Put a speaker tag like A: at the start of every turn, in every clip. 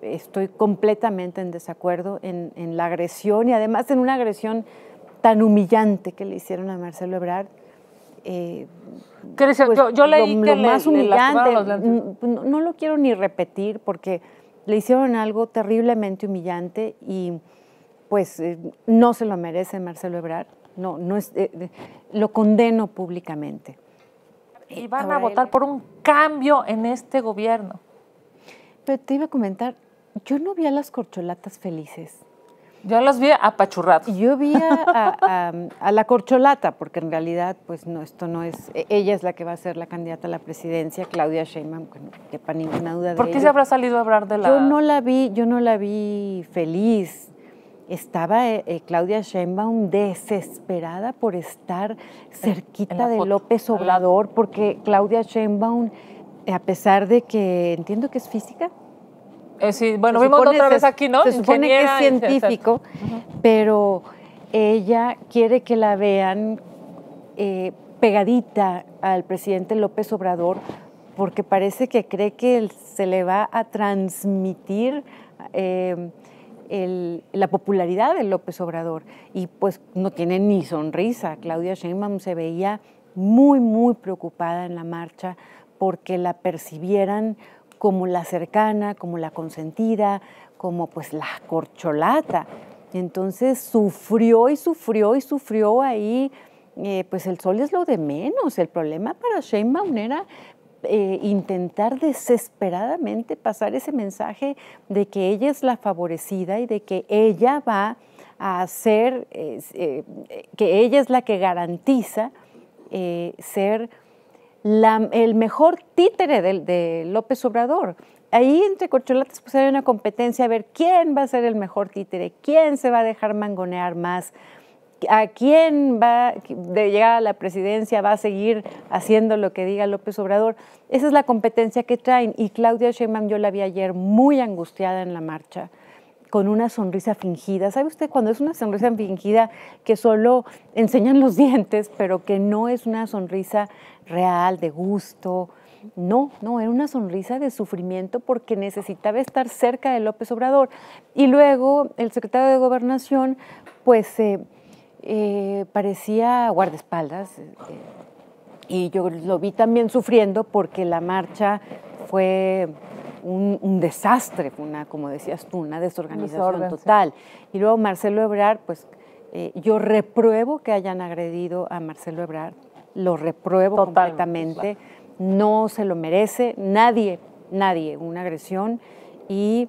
A: Estoy completamente en desacuerdo en, la agresión y además en una agresión tan humillante que le hicieron a Marcelo Ebrard. ¿Qué eh,
B: pues, yo, leí lo, que más humillante,
A: no, lo quiero ni repetir porque le hicieron algo terriblemente humillante y pues eh, no se lo merece Marcelo Ebrard. No, no es, eh, lo condeno públicamente.
B: Y van a votar por un cambio en este gobierno
A: te iba a comentar, yo no vi a las corcholatas felices.
B: Yo las vi apachurradas. Yo vi a,
A: la corcholata, porque en realidad, pues no, esto no es. E, ella es la que va a ser la candidata a la presidencia, Claudia Sheinbaum, que, que para ninguna duda. ¿Por qué se habrá
B: salido a hablar de la.? Yo no
A: la vi, yo no la vi feliz. Estaba eh, eh, Claudia Sheinbaum desesperada por estar cerquita de López Obrador, porque Claudia Sheinbaum, a pesar de que entiendo que es física,
B: eh, bueno, vimos otra vez aquí, ¿no? Se supone es científico,
A: pero ella quiere que la vean eh, pegadita al presidente López Obrador porque parece que cree que se le va a transmitir eh, la popularidad de López Obrador. Y pues no tiene ni sonrisa. Claudia Sheinbaum se veía muy, muy preocupada en la marcha porque la percibieran como la cercana, como la consentida, como pues la corcholata. Entonces sufrió y sufrió y sufrió ahí, eh, pues el sol es lo de menos. El problema para Sheinbaum era eh, intentar desesperadamente pasar ese mensaje de que ella es la favorecida y de que ella va a ser, eh, que ella es la que garantiza ser el mejor títere de, López Obrador. Ahí entre corcholatas pues hay una competencia a ver quién va a ser el mejor títere, quién se va a dejar mangonear más, a quién va de llegar a la presidencia va a seguir haciendo lo que diga López Obrador. Esa es la competencia que traen y Claudia Sheinbaum yo la vi ayer muy angustiada en la marcha con una sonrisa fingida. ¿Sabe usted cuando es una sonrisa fingida que solo enseñan los dientes, pero que no es una sonrisa real, de gusto? No, no, era una sonrisa de sufrimiento porque necesitaba estar cerca de López Obrador. Y luego el secretario de Gobernación, pues eh, eh, parecía guardaespaldas. Eh, y yo lo vi también sufriendo porque la marcha fue un, desastre, una, como decías tú, una desorganización total. Y luego Marcelo Ebrard, pues eh, yo repruebo que hayan agredido a Marcelo Ebrard, lo repruebo completamente, no se lo merece nadie, nadie, una agresión y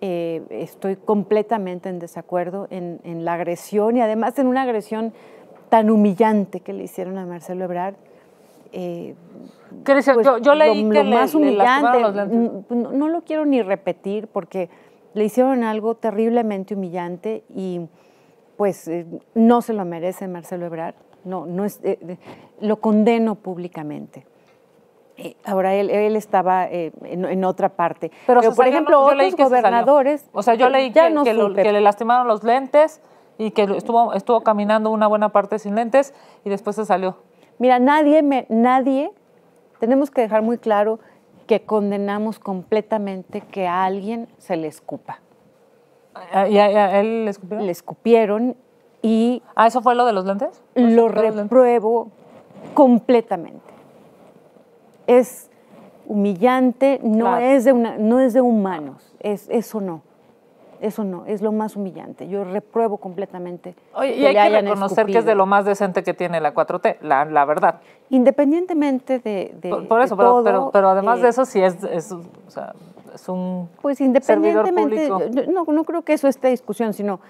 A: eh, estoy completamente en desacuerdo en, en la agresión y además en una agresión tan humillante que le hicieron a Marcelo Ebrard eh,
B: decir pues, yo, leí que le, más humillante,
A: no, lo quiero ni repetir porque le hicieron algo terriblemente humillante y pues eh, no se lo merece Marcelo Ebrard, no, no es, eh, eh, lo condeno públicamente.
B: Ahora él, estaba en, otra parte. Pero, por ejemplo, otros gobernadores. O sea, yo leí que, le lastimaron los lentes y que estuvo, estuvo caminando una buena parte sin lentes y después se salió.
A: Mira, nadie, me, nadie, tenemos que dejar muy claro que condenamos completamente que a alguien se le
B: escupa. ¿Y a, él le escupieron? Le escupieron y... ¿Ah, eso fue lo de los lentes? Lo
A: repruebo completamente. Es humillante, no, es, de no es de humanos, es, eso no. Eso no, es lo más humillante. Yo repruebo completamente. Oye, y hay que reconocer que es de lo más
B: decente que tiene la 4T, la, verdad.
A: Independientemente de. por, eso, pero, además de eh, eso,
B: sí es. es un.
A: Pues independientemente. No, no creo que eso esté discusión, sino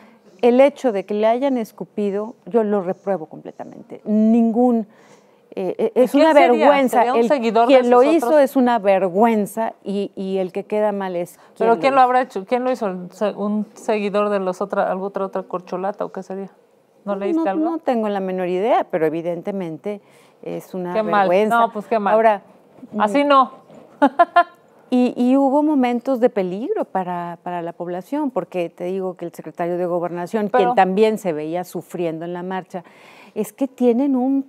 A: el hecho de que le hayan escupido, yo lo repruebo completamente. Ningún eh, eh, es una vergüenza. el, quien lo hizo es una vergüenza y, el que queda mal es. ¿Pero quién lo, habrá
B: hecho? ¿Quién lo hizo? ¿Un seguidor de los otra, alguna otra, otra corcholata o qué sería? ¿No leíste algo?
A: No tengo la menor idea, pero evidentemente es una vergüenza. No,
B: pues qué mal. Ahora. Así mm, no.
A: Y, hubo momentos de peligro para, la población, porque te digo que el secretario de Gobernación, quien también se veía sufriendo en la marcha, es que tuvieron un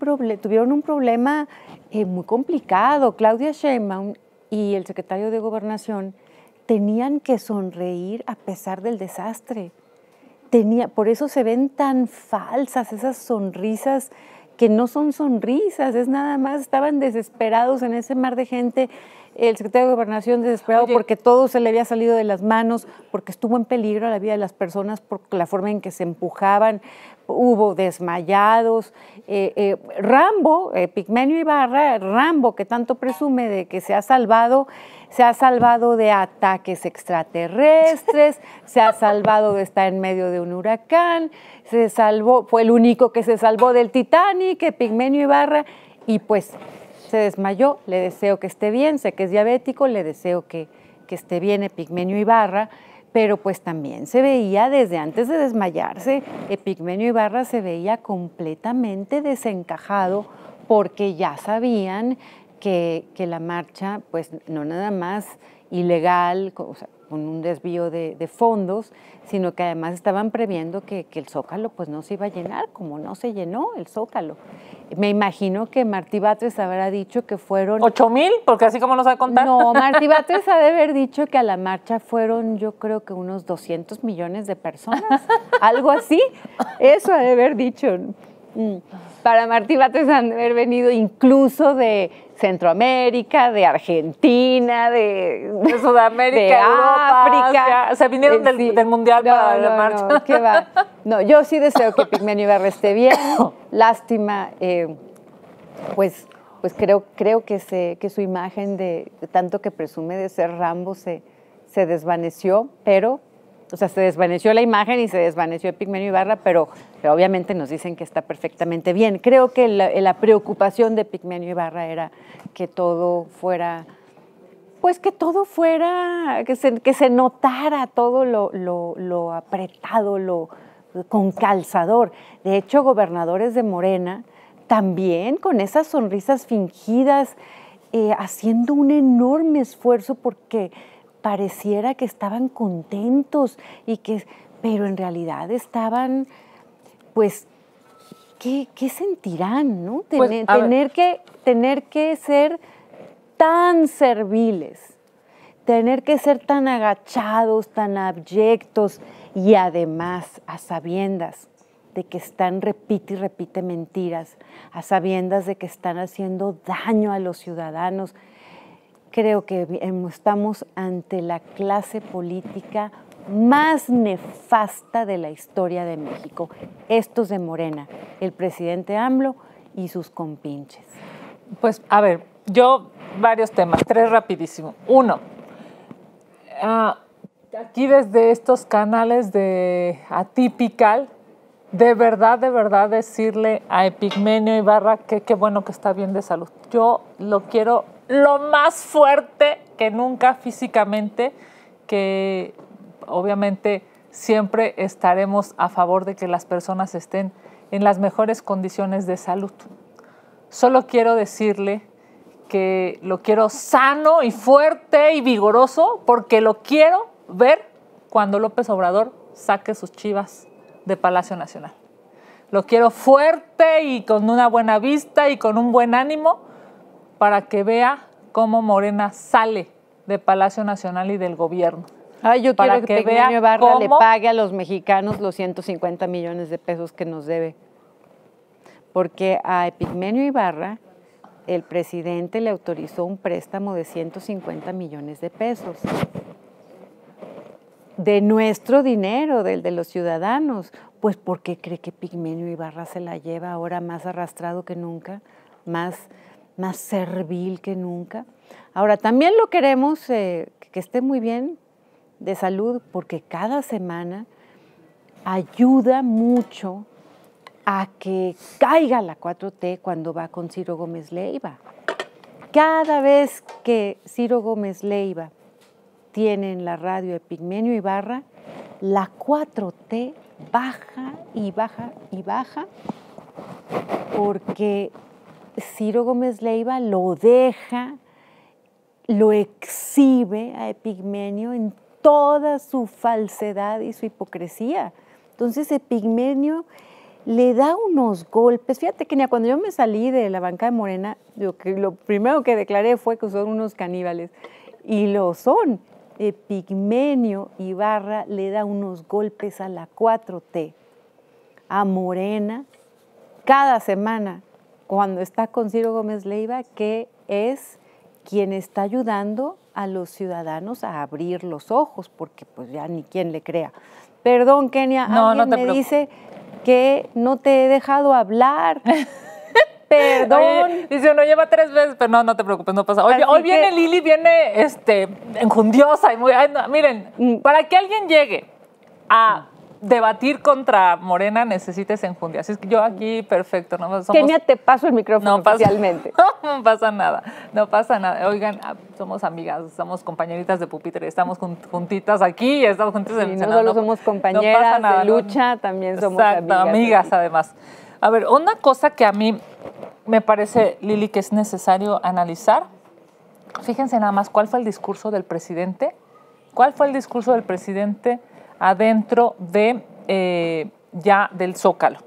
A: problema eh, muy complicado. Claudia Sheinbaum y el secretario de Gobernación tenían que sonreír a pesar del desastre. por eso se ven tan falsas esas sonrisas que no son sonrisas, es nada más, estaban desesperados en ese mar de gente, el secretario de Gobernación desesperado porque todo se le había salido de las manos, porque estuvo en peligro la vida de las personas por la forma en que se empujaban, hubo desmayados. Eh, eh, Rambo, eh, Pigmenio Ibarra, Rambo que tanto presume de que se ha salvado, se ha salvado de ataques extraterrestres, se ha salvado de estar en medio de un huracán, se salvó, fue el único que se salvó del Titanic, Epigmenio Ibarra, y pues se desmayó, le deseo que esté bien, sé que es diabético, le deseo que, que esté bien Epigmenio Ibarra, pero pues también se veía desde antes de desmayarse, Epigmenio Ibarra se veía completamente desencajado porque ya sabían que, la marcha, pues no nada más ilegal, con un desvío de, fondos, sino que además estaban previendo que, el Zócalo pues no se iba a llenar, como no se llenó el Zócalo. Me imagino que Martí Batres habrá dicho que fueron... ¿Ocho
B: mil? Porque así como nos ha contado. contar. No, Martí
A: Batres ha de haber dicho que a la marcha fueron yo creo que unos 200 millones de personas, algo así. Eso ha de haber dicho. Mm para Martí Bates han de haber venido incluso de Centroamérica, de Argentina, de,
B: Sudamérica, de Europa, África. O sea, se vinieron del, Mundial para la marcha.
A: No, yo sí deseo que Pigmenio Ibarra esté bien. Lástima, eh, pues, pues creo, creo que, su imagen de, de tanto que presume de ser Rambo se, se desvaneció, pero o sea, se desvaneció la imagen y se desvaneció Pigmenio Ibarra, pero, pero obviamente nos dicen que está perfectamente bien. Creo que la, preocupación de Pigmenio Ibarra era que todo fuera, pues que todo fuera, que se, que se notara todo lo, apretado, lo con calzador. De hecho, gobernadores de Morena también con esas sonrisas fingidas, eh, haciendo un enorme esfuerzo porque pareciera que estaban contentos y que, pero en realidad estaban, pues, ¿qué, sentirán, no? Pues, tener, que, tener que ser tan serviles, tener que ser tan agachados, tan abyectos y además a sabiendas de que están repite y repite mentiras, a sabiendas de que están haciendo daño a los ciudadanos, creo que em, estamos ante la clase política más nefasta de la historia de México. Estos de Morena,
B: el presidente AMLO y sus compinches. Pues a ver, yo varios temas, tres rapidísimo. Uno, ah, aquí desde estos canales de Atypical, de verdad, de verdad decirle a Epigmenio Ibarra que qué bueno que está bien de salud. Yo lo quiero lo más fuerte que nunca físicamente, que obviamente siempre estaremos a favor de que las personas estén en las mejores condiciones de salud. Solo quiero decirle que lo quiero sano y fuerte y vigoroso porque lo quiero ver cuando López Obrador saque sus chivas de Palacio Nacional. Lo quiero fuerte y con una buena vista y con un buen ánimo para que vea cómo Morena sale de Palacio Nacional y del gobierno. Ay, yo quiero que, Pigmenio Ibarra le pague
A: a los mexicanos los 150 millones de pesos que nos debe. Porque a Epigmenio Ibarra el presidente le autorizó un préstamo de 150 millones de pesos. De nuestro dinero, del de los ciudadanos. Pues ¿por qué cree que Pigmenio Ibarra se la lleva ahora más arrastrado que nunca? Más más servil que nunca. Ahora, también lo queremos eh, que esté muy bien de salud porque cada semana ayuda mucho a que caiga la 4T cuando va con Ciro Gómez Leiva. Cada vez que Ciro Gómez Leiva tiene en la radio Epigmenio Ibarra, la 4T baja y baja y baja porque Ciro Gómez Leiva lo deja, lo exhibe a Epigmenio en toda su falsedad y su hipocresía. Entonces Epigmenio le da unos golpes. Fíjate que cuando yo me salí de la banca de Morena, lo primero que declaré fue que son unos caníbales. Y lo son. Epigmenio Ibarra le da unos golpes a la 4T, a Morena, cada semana cuando está con Ciro Gómez Leiva, que es quien está ayudando a los ciudadanos a abrir los ojos, porque pues ya
B: ni quien le crea.
A: Perdón, Kenia, alguien me dice que no te he dejado
B: hablar. Perdón. dice uno, lleva tres veces, pero no, no te preocupes, no pasa. Hoy, hoy viene Lili, viene este, enjundiosa y muy... miren, mm. para que alguien llegue a debatir contra Morena necesites enjundia. Así es que yo aquí, perfecto. No, Kenia,
A: te paso el micrófono oficialmente.
B: no pasa nada, no pasa nada. Oigan, ah, somos amigas, somos compañeritas de pupitre, estamos juntitas aquí y estamos juntitas en el No solo somos compañeras de lucha, también somos exacto, amigas. amigas además. A ver, una cosa que a mí me parece, Lili, que es necesario analizar, fíjense nada más cuál fue el discurso del presidente, cuál fue el discurso del presidente adentro de eh, ya del Zócalo.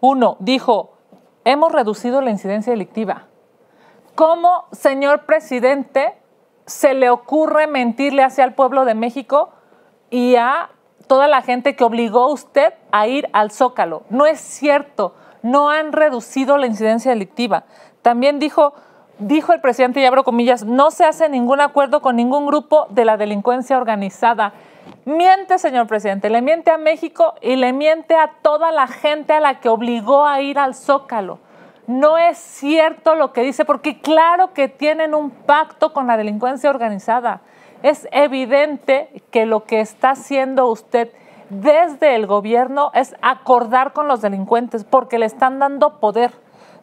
B: Uno, dijo, hemos reducido la incidencia delictiva. ¿Cómo, señor presidente, se le ocurre mentirle hacia el pueblo de México y a toda la gente que obligó a usted a ir al Zócalo? No es cierto, no han reducido la incidencia delictiva. También dijo, dijo el presidente, y abro comillas, no se hace ningún acuerdo con ningún grupo de la delincuencia organizada. Miente, señor presidente, le miente a México y le miente a toda la gente a la que obligó a ir al Zócalo. No es cierto lo que dice, porque claro que tienen un pacto con la delincuencia organizada. Es evidente que lo que está haciendo usted desde el gobierno es acordar con los delincuentes, porque le están dando poder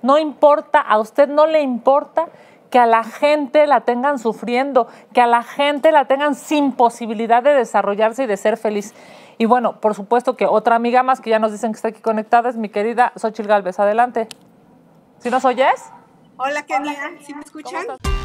B: no importa, a usted no le importa que a la gente la tengan sufriendo, que a la gente la tengan sin posibilidad de desarrollarse y de ser feliz. Y bueno, por supuesto que otra amiga más que ya nos dicen que está aquí conectada es mi querida Sochil Galvez. Adelante. ¿Si ¿Sí nos oyes?
A: Hola, Kenia. ¿Sí me escuchan?